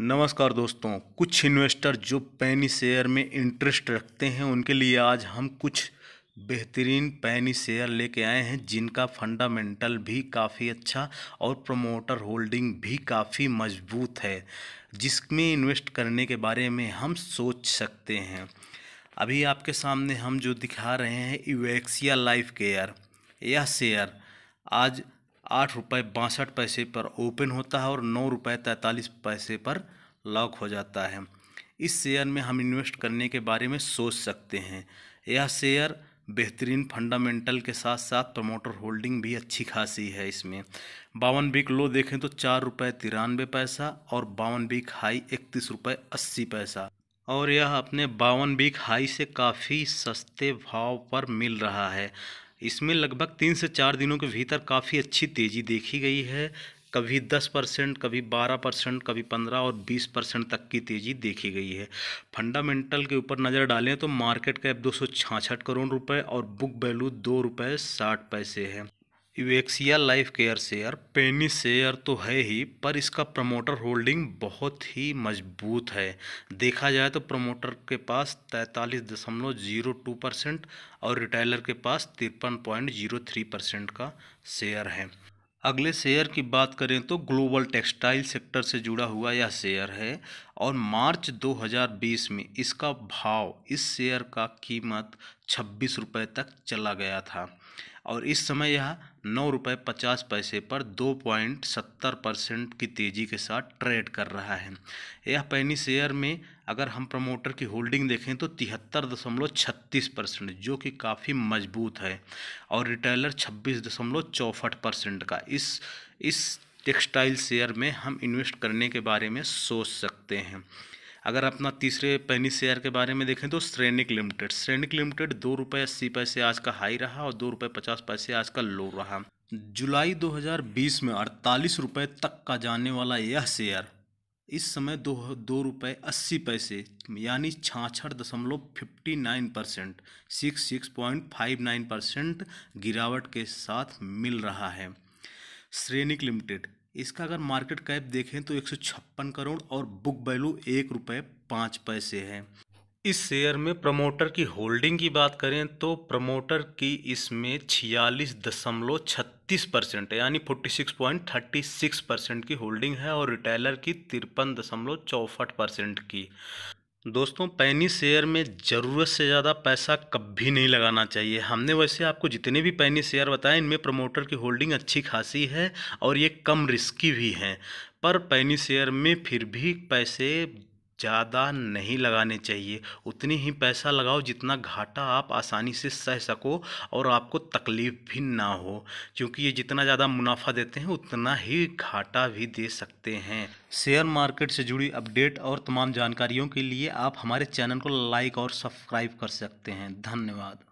नमस्कार दोस्तों कुछ इन्वेस्टर जो पैनी शेयर में इंटरेस्ट रखते हैं उनके लिए आज हम कुछ बेहतरीन पैनी शेयर लेके आए हैं जिनका फंडामेंटल भी काफ़ी अच्छा और प्रमोटर होल्डिंग भी काफ़ी मजबूत है जिसमें इन्वेस्ट करने के बारे में हम सोच सकते हैं अभी आपके सामने हम जो दिखा रहे हैं इवेक्सिया लाइफ केयर यह शेयर आज आठ रुपये बासठ पैसे पर ओपन होता है और नौ रुपये तैंतालीस पैसे पर लॉक हो जाता है इस शेयर में हम इन्वेस्ट करने के बारे में सोच सकते हैं यह शेयर बेहतरीन फंडामेंटल के साथ साथ प्रमोटर होल्डिंग भी अच्छी खासी है इसमें बावन बीक लो देखें तो चार रुपये तिरानवे पैसा और बावन बीक हाई इकतीस रुपये अस्सी पैसा और यह अपने बावन बीक हाई से काफ़ी सस्ते भाव पर मिल रहा है इसमें लगभग तीन से चार दिनों के भीतर काफ़ी अच्छी तेज़ी देखी गई है कभी 10 परसेंट कभी 12 परसेंट कभी 15 और 20 परसेंट तक की तेज़ी देखी गई है फंडामेंटल के ऊपर नज़र डालें तो मार्केट कैप दो करोड़ रुपए और बुक वैल्यू दो रुपये साठ पैसे है Evexia life care share penny share तो है ही पर इसका प्रमोटर होल्डिंग बहुत ही मजबूत है देखा जाए तो प्रमोटर के पास तैंतालीस दशमलव जीरो टू परसेंट और रिटेलर के पास तिरपन पॉइंट जीरो थ्री परसेंट का शेयर है अगले शेयर की बात करें तो ग्लोबल टेक्सटाइल सेक्टर से जुड़ा हुआ यह शेयर है और मार्च 2020 में इसका भाव इस शेयर का कीमत छब्बीस रुपये तक चला गया था और इस समय यह नौ रुपये पचास पैसे पर दो पॉइंट सत्तर परसेंट की तेज़ी के साथ ट्रेड कर रहा है यह पैनी शेयर में अगर हम प्रमोटर की होल्डिंग देखें तो तिहत्तर दशमलव छत्तीस परसेंट जो कि काफ़ी मजबूत है और रिटेलर छब्बीस दशमलव चौंसठ परसेंट का इस इस टेक्सटाइल शेयर में हम इन्वेस्ट करने के बारे में सोच सकते हैं अगर अपना तीसरे पैनी शेयर के बारे में देखें तो श्रेणिक लिमिटेड श्रेणिक लिमिटेड दो रुपये अस्सी पैसे आज का हाई रहा और दो रुपये पचास पैसे आज का लो रहा जुलाई 2020 में अड़तालीस रुपये तक का जाने वाला यह शेयर इस समय दो दो रुपये अस्सी पैसे यानी छाछठ दशमलव fifty nine percent six six point five nine percent गिरावट के साथ मिल रहा है श्रेणिक लिमिटेड इसका अगर मार्केट कैप देखें तो एक करोड़ और बुक वैल्यू एक रुपये पाँच पैसे है इस शेयर में प्रमोटर की होल्डिंग की बात करें तो प्रमोटर की इसमें छियालीस दशमलव छत्तीस परसेंट यानी forty six point thirty six percent की होल्डिंग है और रिटेलर की तिरपन दशमलव चौंसठ परसेंट की दोस्तों पैनी शेयर में ज़रूरत से ज़्यादा पैसा कभी नहीं लगाना चाहिए हमने वैसे आपको जितने भी पैनी शेयर बताए इनमें प्रमोटर की होल्डिंग अच्छी खासी है और ये कम रिस्की भी हैं पर पैनी शेयर में फिर भी पैसे ज़्यादा नहीं लगाने चाहिए उतने ही पैसा लगाओ जितना घाटा आप आसानी से सह सको और आपको तकलीफ़ भी ना हो क्योंकि ये जितना ज़्यादा मुनाफा देते हैं उतना ही घाटा भी दे सकते हैं शेयर मार्केट से जुड़ी अपडेट और तमाम जानकारियों के लिए आप हमारे चैनल को लाइक और सब्सक्राइब कर सकते हैं धन्यवाद